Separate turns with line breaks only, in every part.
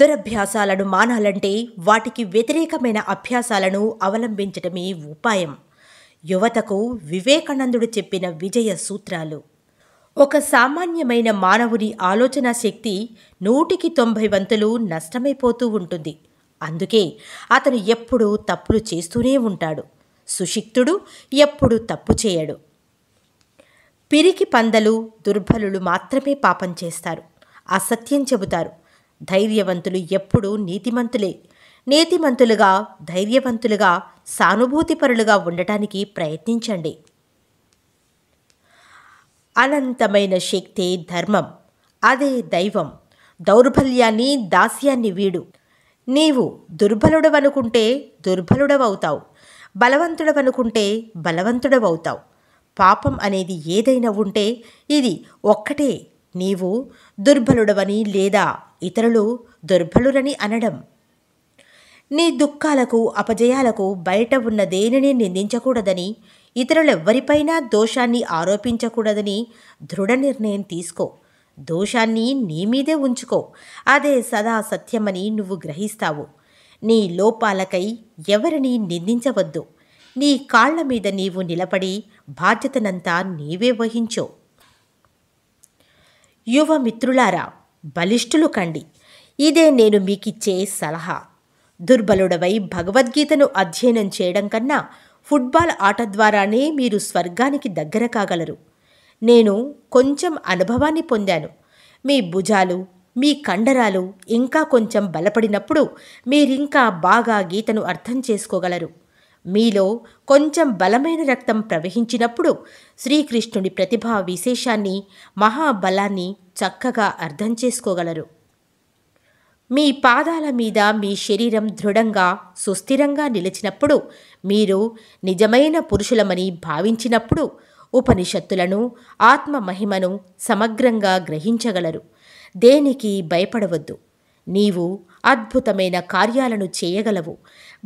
దురభ్యాసాలను మానాలంటే వాటికి వ్యతిరేకమైన అభ్యాసాలను అవలంబించటమే ఉపాయం యువతకు వివేకానందుడు చెప్పిన విజయ సూత్రాలు ఒక సామాన్యమైన మానవుని ఆలోచన శక్తి నూటికి తొంభై వంతులు నష్టమైపోతూ ఉంటుంది అందుకే అతను ఎప్పుడూ తప్పులు చేస్తూనే ఉంటాడు సుశిక్తుడు ఎప్పుడు తప్పు చేయడు పిరికి పందలు దుర్బలులు మాత్రమే పాపం చేస్తారు అసత్యం చెబుతారు ధైర్యవంతులు ఎప్పుడూ నీతిమంతులే నీతిమంతులుగా ధైర్యవంతులుగా సానుభూతిపరులుగా ఉండటానికి ప్రయత్నించండి అనంతమైన శక్తి ధర్మం అదే దైవం దౌర్బల్యాన్ని దాస్యాన్ని వీడు నీవు దుర్బలుడవనుకుంటే దుర్బలుడవవుతావు బలవంతుడవనుకుంటే బలవంతుడవవుతావు పాపం అనేది ఏదైనా ఉంటే ఇది ఒక్కటే నీవు దుర్బలుడవని లేదా ఇతరులు దుర్బలురని అనడం నీ దుఃఖాలకు అపజయాలకు బయట ఉన్న దేనిని నిందించకూడదని ఇతరులెవ్వరిపైనా దోషాన్ని ఆరోపించకూడదని దృఢ నిర్ణయం తీసుకో దోషాన్ని నీ మీదే ఉంచుకో అదే సదా సత్యమని నువ్వు గ్రహిస్తావు నీ లోపాలకై ఎవరిని నిందించవద్దు నీ కాళ్ల మీద నీవు నిలబడి బాధ్యతనంతా నీవే వహించో యువ మిత్రులారా బలిష్ఠులు కండి ఇదే నేను మీకిచ్చే సలహా దుర్బలుడవై భగవద్గీతను అధ్యయనం చేయడం కన్నా ఫుట్బాల్ ఆట ద్వారానే మీరు స్వర్గానికి దగ్గర కాగలరు నేను కొంచెం అనుభవాన్ని పొందాను మీ భుజాలు మీ కండరాలు ఇంకా కొంచెం బలపడినప్పుడు మీరింకా బాగా గీతను అర్థం చేసుకోగలరు మీలో కొంచెం బలమైన రక్తం ప్రవహించినప్పుడు శ్రీకృష్ణుడి ప్రతిభా విశేషాన్ని మహాబలాన్ని చక్కగా అర్థం చేసుకోగలరు మీ పాదాల మీద మీ శరీరం దృఢంగా సుస్థిరంగా నిలిచినప్పుడు మీరు నిజమైన పురుషులమని భావించినప్పుడు ఉపనిషత్తులను ఆత్మ మహిమను సమగ్రంగా గ్రహించగలరు దేనికి భయపడవద్దు నీవు అద్భుతమైన కార్యాలను చేయగలవు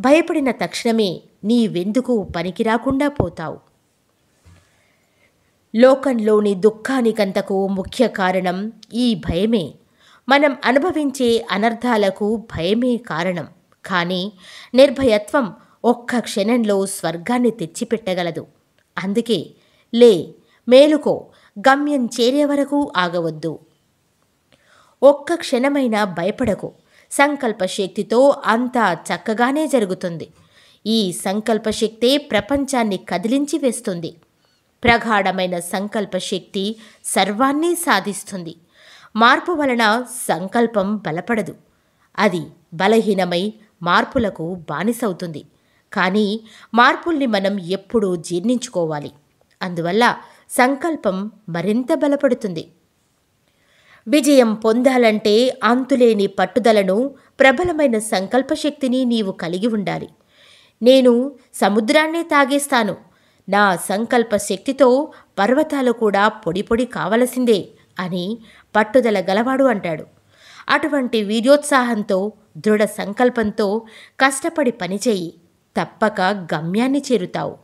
భయపడిన తక్షణమే నీవెందుకు పనికిరాకుండా పోతావు లోకంలోని దుఃఖానికంతకు ముఖ్య కారణం ఈ భయమే మనం అనుభవించే అనర్థాలకు భయమే కారణం కానీ నిర్భయత్వం ఒక్క క్షణంలో స్వర్గాన్ని తెచ్చిపెట్టగలదు అందుకే లే మేలుకో గమ్యం చేరే వరకు ఆగవద్దు ఒక్క క్షణమైనా భయపడకు సంకల్పశక్తితో అంతా చక్కగానే జరుగుతుంది ఈ సంకల్పశక్తే ప్రపంచాన్ని కదిలించి వేస్తుంది ప్రగాఢమైన సంకల్పశక్తి సర్వాన్ని సాధిస్తుంది మార్పు వలన సంకల్పం బలపడదు అది బలహీనమై మార్పులకు బానిసవుతుంది కానీ మార్పుల్ని మనం ఎప్పుడూ జీర్ణించుకోవాలి అందువల్ల సంకల్పం మరింత బలపడుతుంది విజయం పొందాలంటే అంతులేని పట్టుదలను ప్రబలమైన సంకల్పశక్తిని నీవు కలిగి ఉండాలి నేను సముద్రాన్నే తాగేస్తాను నా సంకల్ప శక్తితో పర్వతాలు కూడా పొడి పొడి కావలసిందే అని పట్టుదల గలవాడు అంటాడు అటువంటి వీర్యోత్సాహంతో దృఢ సంకల్పంతో కష్టపడి పనిచేయి తప్పక గమ్యాన్ని చేరుతావు